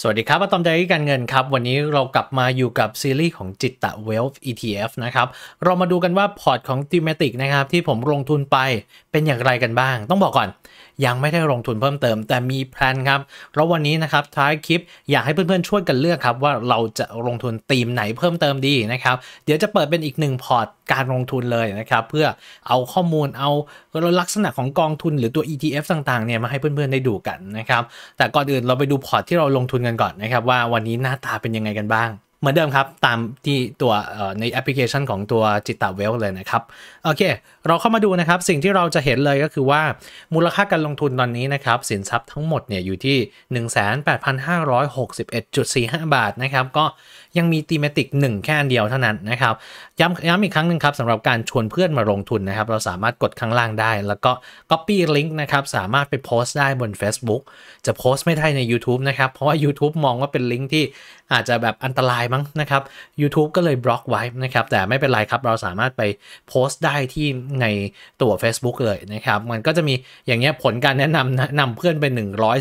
สวัสดีครับมาตอมใจการเงินครับ วันนี้เรากลับมาอยู่กับซีรีส์ของจิตตะเวลฟ์ ETF นะครับเรามาดูกันว่าพอร์ตของ t h e m a t i c นะครับ ที่ผมลงทุนไป เป็นอย่างไรกันบ้าง ต้องบอกก่อนยังไม่ได้ลงทุนเพิ่มเติมแต่มีแพลนครับเพราะวันนี้นะครับท้ายคลิปอยากให้เพื่อนๆช่วยกันเลือกครับว่าเราจะลงทุนธีมไหนเพิ่มเติมดีนะครับเดี๋ยวจะเปิดเป็นอีกหนึ่งพอร์ตการลงทุนเลยนะครับ เพื่อเอาข้อมูลเอาลักษณะของกองทุนหรือตัว ETF ต่างๆเนี่ยมาให้เพื่อนๆได้ดูกันนะครับแต่ก่อนอื่นเราไปดูพอร์ตที่เราลงทุนกันก่อนนะครับว่าวันนี้หน้าตาเป็นยังไงกันบ้างเหมือนเดิมครับ ตามที่ตัวในแอปพลิเคชันของตัวจิตตเวลเลยนะครับ โอเค เราเข้ามาดูนะครับสิ่งที่เราจะเห็นเลยก็คือว่า มูลค่าการลงทุนตอนนี้นะครับ สินทรัพย์ทั้งหมดเนี่ยอยู่ที่ 18,561.45 บาทนะครับก็ยังมีตีเมติก1แค่อันเดียวเท่านั้นนะครับย้ำย้ำอีกครั้งหนึ่งครับสำหรับการชวนเพื่อนมาลงทุนนะครับ เราสามารถกดข้างล่างได้ แล้วก็ Copy Link นะครับสามารถไปโพสต์ได้บน Facebook จะโพสต์ไม่ได้ใน YouTube นะครับเพราะว่า YouTube มองว่าเป็นลิงก์ที่อาจจะแบบอันตรายมั้งนะครับ YouTube ก็เลยบล็อกไว้นะครับ แต่ไม่เป็นไรครับเราสามารถไปโพสต์ได้ที่ในตัว Facebook เลยนะครับ มันก็จะมีอย่างเงี้ยผลการแนะนำนะนำเพื่อนไป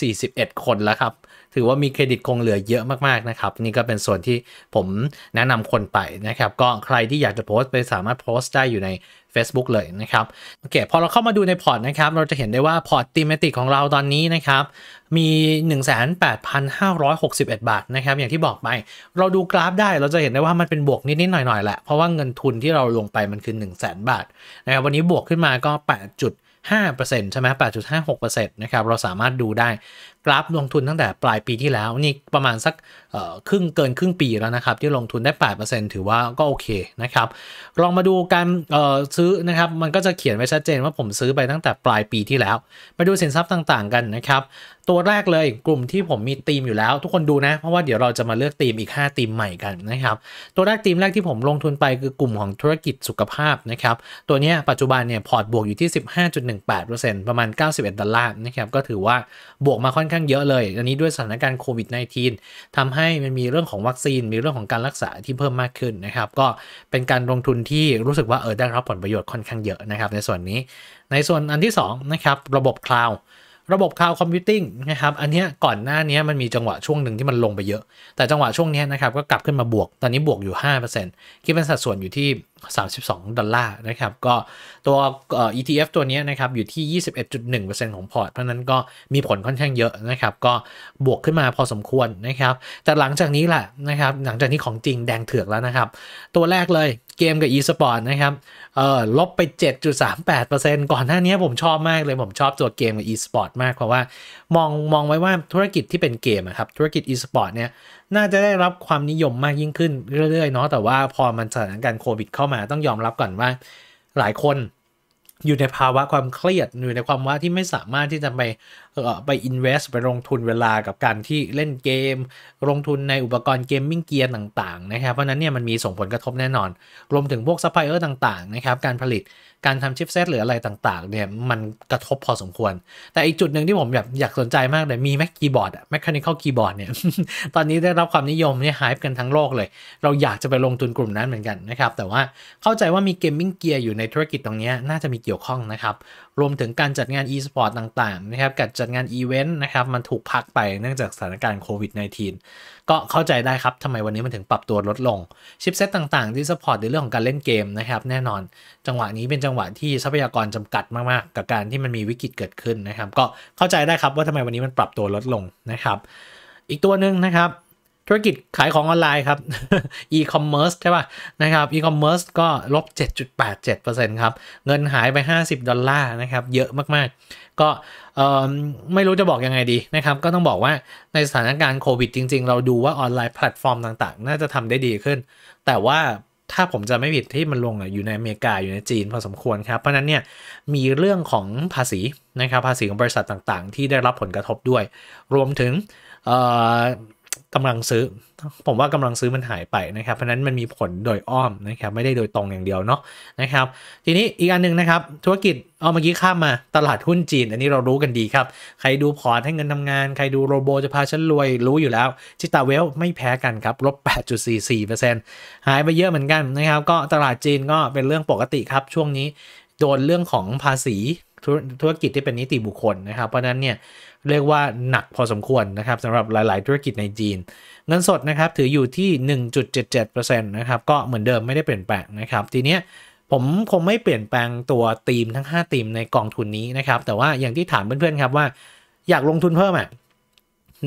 141 คนแล้วครับถือว่ามีเครดิตคงเหลือเยอะมากๆนะครับนี่ก็เป็นส่วนที่ผมแนะนำคนไปนะครับก็ใครที่อยากจะโพสต์ไปสามารถโพสต์ได้อยู่ใน Facebook เลยนะครับโอเคพอเราเข้ามาดูในพอร์ตนะครับเราจะเห็นได้ว่าพอร์ตตีมติกของเราตอนนี้นะครับมี 18,561 บาทนะครับอย่างที่บอกไป เราดูกราฟได้เราจะเห็นได้ว่ามันเป็นบวกนิดๆหน่อยๆ แหละ เพราะว่าเงินทุนที่เราลงไปมันคือ1 0 0 0 0แบาทนะครับวันนี้บวกขึ้นมาก็ 8.5%ใช่ไหม8.56%นะครับเราสามารถดูได้กราฟลงทุนตั้งแต่ปลายปีที่แล้วนี่ประมาณสักครึ่งเกินครึ่งปีแล้วนะครับที่ลงทุนได้ 8%ถือว่าก็โอเคนะครับ ลองมาดูการซื้อนะครับ มันก็จะเขียนไว้ชัดเจนว่าผมซื้อไปตั้งแต่ปลายปีที่แล้วมาดูสินทรัพย์ต่างๆกันนะครับ ตัวแรกเลย กลุ่มที่ผมมีธีมอยู่แล้วทุกคนดูนะเพราะว่าเดี๋ยวเราจะมาเลือกธีมอีก5ธีมใหม่กันนะครับตัวแรกธีมแรกที่ผมลงทุนไปคือกลุ่มของธุรกิจสุขภาพนะครับตัวนี้ปัจจุบันเนี่ยพอร์ตบวกอยู่ที่ 15.18%ประมาณ91ดอลลาร์นะครับก็ถือว่าบวกมาค่อนข้างข้างเยอะเลย อันนี้ด้วยสถานการณ์โควิด -19 ทำให้มันมีเรื่องของวัคซีน มีเรื่องของการรักษาที่เพิ่มมากขึ้นนะครับ ก็เป็นการลงทุนที่รู้สึกว่า เออได้รับผลประโยชน์ค่อนข้าง เยอะนะครับในส่วนนี้ ในส่วนอันที่2นะครับ ระบบคลาวระบบคลาวด์คอมพิวติ้งนะครับ อันนี้ก่อนหน้านี้มันมีจังหวะช่วงหนึ่งที่มันลงไปเยอะ แต่จังหวะช่วงนี้นะครับก็กลับขึ้นมาบวก ตอนนี้บวกอยู่5%คิดเป็นสัดส่วนอยู่ที่32 ดอลลาร์นะครับ ก็ตัว ETF ตัวนี้นะครับอยู่ที่ 21.1%ของพอร์ตเพราะนั้นก็มีผลค่อนข้างเยอะนะครับ ก็บวกขึ้นมาพอสมควรนะครับ แต่หลังจากนี้แหละนะครับหลังจากนี้ของจริงแดงเถือกแล้วนะครับ ตัวแรกเลยเกมกับ e-sport นะครับเอ่อลบไป 7.38%ก่อนหน้านี้ผมชอบมากเลยผมชอบตัวเกมกับ e-sport มากเพราะว่ามองมองไว้ว่าธุรกิจที่เป็นเกมครับธุรกิจ e-sport เนี่ยน่าจะได้รับความนิยมมากยิ่งขึ้นเรื่อยๆเนาะแต่ว่าพอมันสถานการณ์โควิดเข้ามาต้องยอมรับก่อนว่า หลายคนอยู่ในภาวะความเครียดอยู่ในความว่าที่ไม่สามารถที่จะไปไป invest ไปลงทุนเวลากับการที่เล่นเกม ลงทุนในอุปกรณ์เกมมิ่งเกียร์ต่าง ๆ นะครับ เพราะนั้นเนี่ยมันมีส่งผลกระทบแน่นอน รวมถึงพวกซัพพลายเออร์ต่างๆนะครับการผลิตการทำชิปเซตหรืออะไรต่างๆเนี่ยมันกระทบพอสมควร แต่อีกจุดหนึ่งที่ผมแบบอยากสนใจมากเลยมีแม็กคีย์บอร์ดแมคคานิคอลคีย์บอร์ดเนี่ยตอนนี้ได้รับความนิยมเนี่ยหายกันทั้งโลกเลย เราอยากจะไปลงทุนกลุ่มนั้นเหมือนกันนะครับแต่ว่าเข้าใจว่ามีเกมมิ่งเกียร์อยู่ในธุรกิจตรงนี้น่าจะมีเกี่ยวข้องนะครับรวมถึงการจัดงาน e-sport ต่างๆนะครับการจัจัดงานอีเวนต์นะครับมันถูกพักไปเนื่องจากสถานการณ์โควิด -19 ก็เข้าใจได้ครับทำไมวันนี้มันถึงปรับตัวลดลง ชิปเซตต่างๆ ที่สปอร์ตในเรื่องของการเล่นเกมนะครับ แน่นอน จังหวะนี้เป็นจังหวะที่ทรัพยากรจำกัดมากๆ กับการที่มันมีวิกฤตเกิดขึ้นนะครับ ก็เข้าใจได้ครับว่าทำไมวันนี้มันปรับตัวลดลงนะครับ อีกตัวหนึ่งนะครับธุรกิจขายของออนไลน์ครับ e-commerce ใช่ป่ะนะครับ e-commerce ก็ลบ7.87%ครับ เงินหายไป 50 ดอลลาร์นะครับ เยอะมากๆ ก็ไม่รู้จะบอกยังไงดีนะครับ ก็ต้องบอกว่าในสถานการณ์โควิดจริงๆ เราดูว่าออนไลน์แพลตฟอร์มต่างๆ น่าจะทำได้ดีขึ้น แต่ว่าถ้าผมจะไม่ผิดที่มันลงอยู่ในอเมริกา อยู่ในจีนพอสมควรครับเพราะนั้นเนี่ยมีเรื่องของภาษีนะครับภาษีของบริษัทต่าง ๆ ที่ได้รับผลกระทบด้วย รวมถึงกำลังซื้อ ผมว่ากำลังซื้อมันหายไปนะครับ เพราะนั้นมันมีผลโดยอ้อมนะครับไม่ได้โดยตรงอย่างเดียวเนาะนะครับ ทีนี้อีกอันนึงนะครับธุรกิจเอาเมื่อกี้ข้ามมาตลาดหุ้นจีน อันนี้เรารู้กันดีครับ ใครดูพอร์ตให้เงินทำงาน ใครดูโรโบจะพาฉันรวยรู้อยู่แล้วจิตาเวลไม่แพ้กันครับลบ8.44%หายไปเยอะเหมือนกันนะครับ ก็ตลาดจีนก็เป็นเรื่องปกติครับช่วงนี้โดนเรื่องของภาษีธุรกิจที่เป็นนิติบุคคลนะครับเพราะนั้นเนี่ยเรียกว่าหนักพอสมควรนะครับสำหรับหลาย ๆ ธุรกิจในจีนเงินสดนะครับถืออยู่ที่ 1.77%นะครับก็เหมือนเดิมไม่ได้เปลี่ยนแปลงนะครับทีเนี้ยผมคงไม่เปลี่ยนแปลงตัวธีมทั้ง5ธีมในกองทุนนี้นะครับแต่ว่าอย่างที่ถามเพื่อน ๆ ครับว่า อยากลงทุนเพิ่มอ่ะ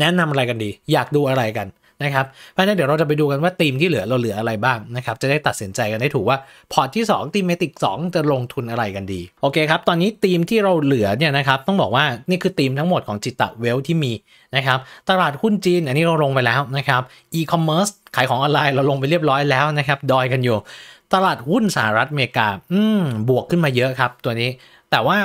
แนะนำอะไรกันดี อยากดูอะไรกันนะครับเพราะนั้นเดี๋ยวเราจะไปดูกันว่าทีมที่เหลือเราเหลืออะไรบ้างนะครับจะได้ตัดสินใจกันได้ถูกว่าพอร์ตที่2ทีมเมติก2จะลงทุนอะไรกันดีโอเคครับตอนนี้ทีมที่เราเหลือเนี่ยนะครับต้องบอกว่านี่คือทีมทั้งหมดของจิตตะเวลที่มีนะครับตลาดหุ้นจีน อันนี้เราลงไปแล้วนะครับอีคอมเมิร์ซขายของออนไลน์เราลงไปเรียบร้อยแล้วนะครับ ดอยกันอยู่ตลาดหุ้นสหรัฐอเมริกาอืมบวกขึ้นมาเยอะครับตัวนี้ แต่ว่า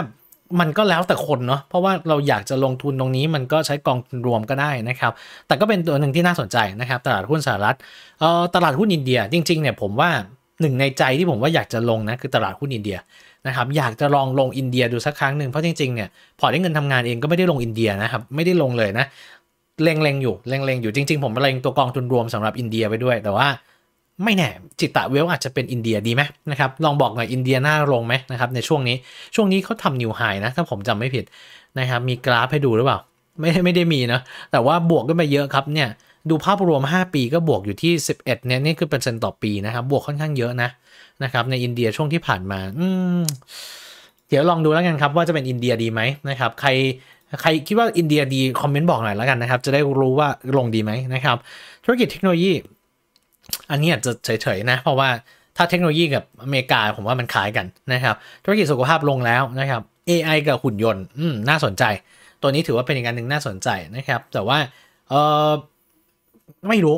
มันก็แล้วแต่คนเนาะเพราะว่าเราอยากจะลงทุนตรงนี้มันก็ใช้กองทุนรวมก็ได้นะครับแต่ก็เป็นตัวหนึ่งที่น่าสนใจนะครับตลาดหุ้นสหรัฐเอ่อตลาดหุ้นอินเดียจริงๆเนี่ยผมว่าหนึ่งในใจที่ผมว่าอยากจะลงนะคือตลาดหุ้นอินเดียนะครับอยากจะลองลงอินเดียดูสักครั้งหนึ่งเพราะจริงๆเนี่ยพอได้เงินทำงานเองก็ไม่ได้ลงอินเดียนะครับไม่ได้ลงเลยนะเล็งๆอยู่เล็งๆอยู่จริงๆผมเล็งตัวกองทุนรวมสำหรับอินเดียไปด้วยแต่ว่าไม่แน่ จิตตะเวล อาจจะเป็นอินเดียดีไหมนะครับลองบอกหน่อยอินเดียหน้าลงไหมนะครับในช่วงนี้ช่วงนี้เขาทำนิวไฮนะ ถ้าผมจำไม่ผิดนะครับมีกราฟให้ดูหรือเปล่า ไม่ไม่ได้มีนะแต่ว่าบวกขึ้นไปเยอะครับเนี่ยดูภาพรวม 5 ปีก็บวกอยู่ที่ 11เนี่ยนี่คือเปอร์เซ็นต์ต่อปีนะครับ บวกค่อนข้างเยอะนะนะครับในอินเดียช่วงที่ผ่านมาอืมเดี๋ยวลองดูแล้วกันครับว่าจะเป็นอินเดียดีไหมนะครับใครใครคิดว่าอินเดียดีคอมเมนต์บอกหน่อยแล้วกันนะครับจะได้รู้ว่าลงดีไหมนะครับธุรกิจเทคโนโลยีอันนี้อาจจะเฉยๆนะเพราะว่าถ้าเทคโนโลยีกับอเมริกา ผมว่ามันคล้ายกันนะครับ ธุรกิจสุขภาพลงแล้วนะครับ AI กับหุ่นยนต์น่าสนใจ ตัวนี้ถือว่าเป็นอีกอันหนึ่งน่าสนใจนะครับแต่ว่าเออไม่รู้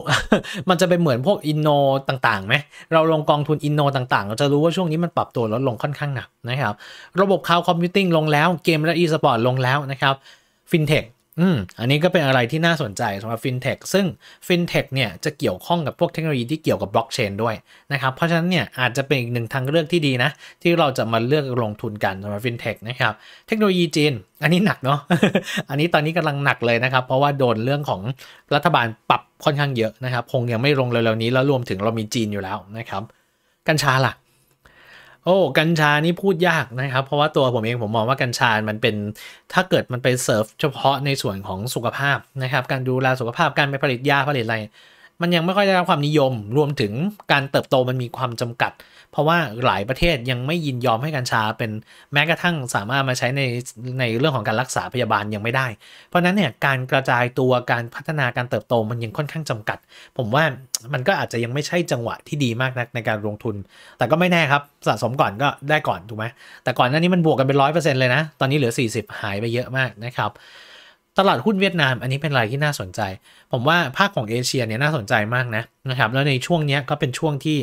มันจะเป็นเหมือนพวกอินโนต่างๆไหมเราลงกองทุนอินโนต่างๆ เราจะรู้ว่าช่วงนี้มันปรับตัวลดลงค่อนข้างหนักนะครับระบบคลาวด์คอมพิวติ้งลงแล้วเกมและอีสปอร์ตลงแล้วนะครับฟินเทคอืม อันนี้ก็เป็นอะไรที่น่าสนใจสำหรับฟินเทคซึ่งฟินเทคเนี่ยจะเกี่ยวข้องกับพวกเทคโนโลยีที่เกี่ยวกับบล็อกเชนด้วยนะครับเพราะฉะนั้นเนี่ยอาจจะเป็นอีกหนึ่งทางเลือกที่ดีนะ ที่เราจะมาเลือกลงทุนกันสำหรับฟินเทคนะครับเทคโนโลยีจีน อันนี้หนักเนาะอันนี้ตอนนี้กำลังหนักเลยนะครับ เพราะว่าโดนเรื่องของรัฐบาลปรับค่อนข้างเยอะนะครับคงยังไม่ลงเร็วๆนี้แล้วรวมถึงเรามีจีนอยู่แล้วนะครับกัญชาล่ะโอ้กัญชานี่พูดยากนะครับ เพราะว่าตัวผมเองผมมองว่ากัญชา มันเป็นถ้าเกิดมันไปเซิร์ฟเฉพาะในส่วนของสุขภาพนะครับ การดูแลสุขภาพการไปผลิตยา ผลิตอะไร มันยังไม่ค่อยได้รับความนิยมรวมถึงการเติบโตมันมีความจำกัดเพราะว่าหลายประเทศยังไม่ยินยอมให้กัญชาเป็นแม้กระทั่งสามารถมาใช้ในในเรื่องของการรักษาพยาบาลยังไม่ได้ เพราะนั้นเนี่ยการกระจายตัวการพัฒนาการเติบโตมันยังค่อนข้างจำกัด ผมว่ามันก็อาจจะยังไม่ใช่จังหวะที่ดีมากนักในการลงทุน แต่ก็ไม่แน่ครับ สะสมก่อนก็ได้ก่อนถูกไหมแต่ก่อนหน้านี้มันบวกกันเป็นร้อยเปอร์เซ็นต์เลยนะตอนนี้เหลือ 40 หายไปเยอะมากนะครับตลาดหุ้นเวียดนามอันนี้เป็นอะไรที่น่าสนใจ ผมว่าภาคของเอเชียเนี่ยน่าสนใจมากนะนะครับแล้วในช่วงนี้ก็เป็นช่วงที่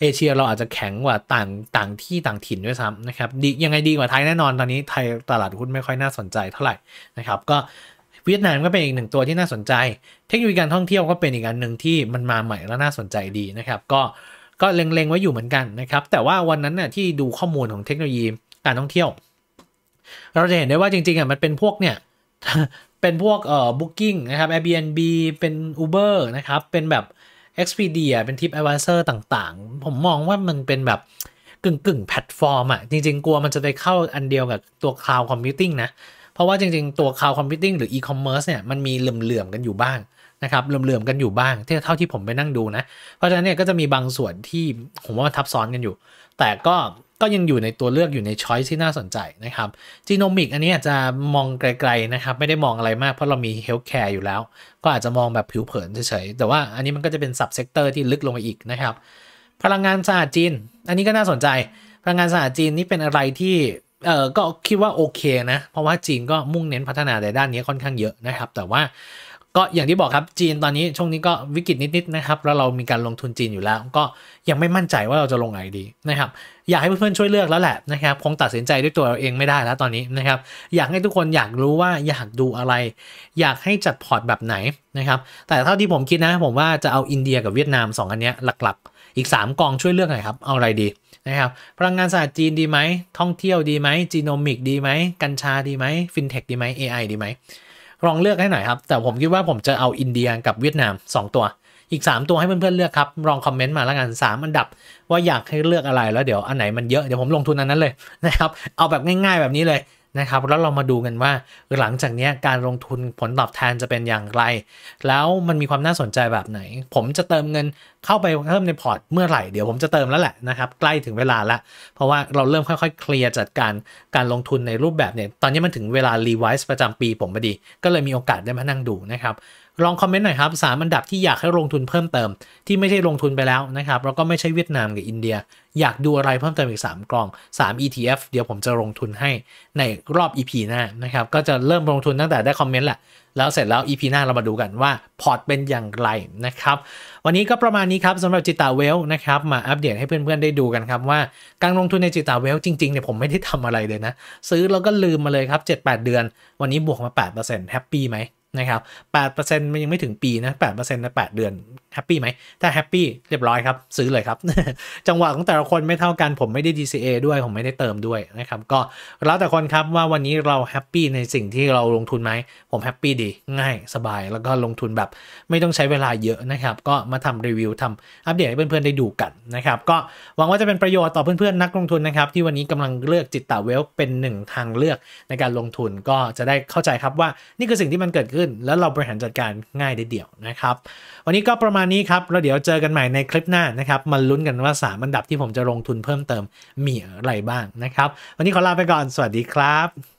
เอเชียเราอาจจะแข็งกว่าต่างต่างที่ต่างถิ่นด้วยซ้ำนะครับดียังไงดีกว่าไทยแน่นอนตอนนี้ไทยตลาดหุ้นไม่ค่อยน่าสนใจเท่าไหร่นะครับ ก็เวียดนามก็เป็นอีกหนึ่งตัวที่น่าสนใจ เทคโนโลยีการท่องเที่ยวก็เป็นอีกอันหนึ่งที่มันมาใหม่และน่าสนใจดีนะครับ ก็ก็เล็งๆไว้อยู่เหมือนกันนะครับ แต่ว่าวันนั้นน่ยที่ดูข้อมูลของเทคโนโลยีการท่องเที่ยว เราจะเห็นได้ว่าจริงๆอ่ะมันเป็นพวกเนี่ย เป็นพวกเอ่อบุ๊กิ้งนะครับ Airbnb เป็น Uber นะครับ เป็นแบบ Expedia เป็น Tip Advisor ต่างๆ ผมมองว่ามันเป็นแบบกึ่งกึ่งแพลตฟอร์มอะจริง ๆ กลัวมันจะไปเข้าอันเดียวกับตัว Cloud Computing นะ เพราะว่าจริง ๆ ตัว Cloud Computing หรือ E-commerce เนี่ย มันมีเหลื่อมๆ กันอยู่บ้างนะครับ เหลื่อมๆ กันอยู่บ้าง เท่าที่ผมไปนั่งดูนะ เพราะฉะนั้นเนี่ยก็จะมีบางส่วนที่ผมว่ามันทับซ้อนกันอยู่ แต่ก็ก็ยังอยู่ในตัวเลือกอยู่ในช้อยที่น่าสนใจนะครับจีโนมิกอันนี้อาจจะมองไกลๆนะครับ ไม่ได้มองอะไรมากเพราะเรามีเฮลท์แคร์อยู่แล้ว ก็อาจจะมองแบบผิวเผินเฉยๆแต่ว่าอันนี้มันก็จะเป็นสับเซกเตอร์ที่ลึกลงไปอีกนะครับ พลังงานสะอาดจีน อันนี้ก็น่าสนใจ พลังงานสะอาดจีนนี่เป็นอะไรที่เออก็คิดว่าโอเค นะเพราะว่าจีนก็มุ่งเน้นพัฒนาในด้านนี้ค่อนข้างเยอะนะครับ แต่ว่าก็อย่างที่บอกครับจีนตอนนี้ช่วงนี้ก็วิกฤตนิดๆนะครับแล้วเรามีการลงทุนจีนอยู่แล้ว ก็ยังไม่มั่นใจว่าเราจะลงไหนดีนะครับอยากให้เพื่อนๆช่วยเลือกแล้วแหละนะครับคงตัดสินใจด้วยตัวเราเองไม่ได้แล้วตอนนี้นะครับอยากให้ทุกคนอยากรู้ว่าอยากดูอะไร อยากให้จัดพอร์ตแบบไหนนะครับแต่เท่าที่ผมคิดนะผมว่าจะเอาอินเดียกับเวียดนาม 2 อันนี้หลักๆ อีก 3 กองช่วยเลือกหน่อยครับเอาอะไรดีนะครับพลังงานสะอาดจีนดีไหมท่องเที่ยวดีไหมจีโนมิกดีไหมกัญชาดีไหมฟินเทคดีไหม AI ดีไหมลองเลือกให้หน่อยครับ แต่ผมคิดว่าผมจะเอาอินเดียกับเวียดนาม 2 ตัว อีก 3 ตัวให้เพื่อนๆ เลือกครับลองคอมเมนต์มาแล้วกัน3อันดับ ว่าอยากให้เลือกอะไรแล้วเดี๋ยวอันไหนมันเยอะเดี๋ยวผมลงทุนอันนั้นเลยนะครับเอาแบบง่ายๆแบบนี้เลยนะครับแล้วเรามาดูกันว่าหลังจากนี้การลงทุนผลตอบแทนจะเป็นอย่างไร แล้วมันมีความน่าสนใจแบบไหน ผมจะเติมเงินเข้าไปเพิ่มในพอร์ตเมื่อไหร่เดี๋ยวผมจะเติมแล้วแหละนะครับใกล้ถึงเวลาละเพราะว่าเราเริ่มค่อยๆ เคลียร์จัดการการลงทุนในรูปแบบเนี่ยตอนนี้มันถึงเวลารีไวซ์ประจำปีผมพอดี ก็เลยมีโอกาสได้มานั่งดูนะครับลองคอมเมนต์หน่อยครับสามอันดับที่อยากให้ลงทุนเพิ่มเติมที่ไม่ใช่ลงทุนไปแล้วนะครับแล้วก็ไม่ใช่เวียดนามกับอินเดียอยากดูอะไรเพิ่มเติมอีก 3กล่อง 3 ETF เดี๋ยวผมจะลงทุนให้ในรอบ EP หน้านะครับ ก็จะเริ่มลงทุนตั้งแต่ได้คอมเมนต์แหละ แล้วเสร็จแล้ว EP หน้าเรามาดูกันว่าพอร์ตเป็นอย่างไรนะครับ วันนี้ก็ประมาณนี้ครับสำหรับจิตาเวลนะครับ มาอัปเดตให้เพื่อนๆได้ดูกันครับว่าการลงทุนในจิตาเวลจริงๆเนี่ยผมไม่ได้ทำอะไรเลยนะ ซื้อแล้วก็ลืมมาเลยครับ7-8 เดือน วันนี้บวกมา8%แฮปปี้ไหมนะครับ8%มันยังไม่ถึงปีนะ8%ในะ8 เดือนแฮปปี้ไหม ถ้าแฮปปี้เรียบร้อยครับซื้อเลยครับ จังหวะของแต่ละคนไม่เท่ากันผมไม่ได้ DCA ด้วยผมไม่ได้เติมด้วยนะครับก็แล้วแต่คนครับว่าวันนี้เราแฮปปี้ในสิ่งที่เราลงทุนไหม ผมแฮปปี้ดีง่าย สบายแล้วก็ลงทุนแบบไม่ต้องใช้เวลาเยอะนะครับก็มาทำรีวิวทำอัปเดตให้เพื่อนๆ ได้ดูกันนะครับก็หวังว่าจะเป็นประโยชน์ต่อเพื่อนๆนักลงทุนนะครับที่วันนี้กำลังเลือกจิตตาเวลเป็นหนึ่งทางเลือกในการลงทุนก็จะได้เข้าใจครับว่านี่คือสิ่งที่มันเกิดขึ้น้นแล้วเราบริหารจัดการง่ายได้เดียวนะครับ วันนี้ก็ประมาณนี้ครับแล้วเดี๋ยวเจอกันใหม่ในคลิปหน้านะครับ มาลุ้นกันว่า3อันดับที่ผมจะลงทุนเพิ่มเติมมีอะไรบ้างนะครับ วันนี้ขอลาไปก่อนสวัสดีครับ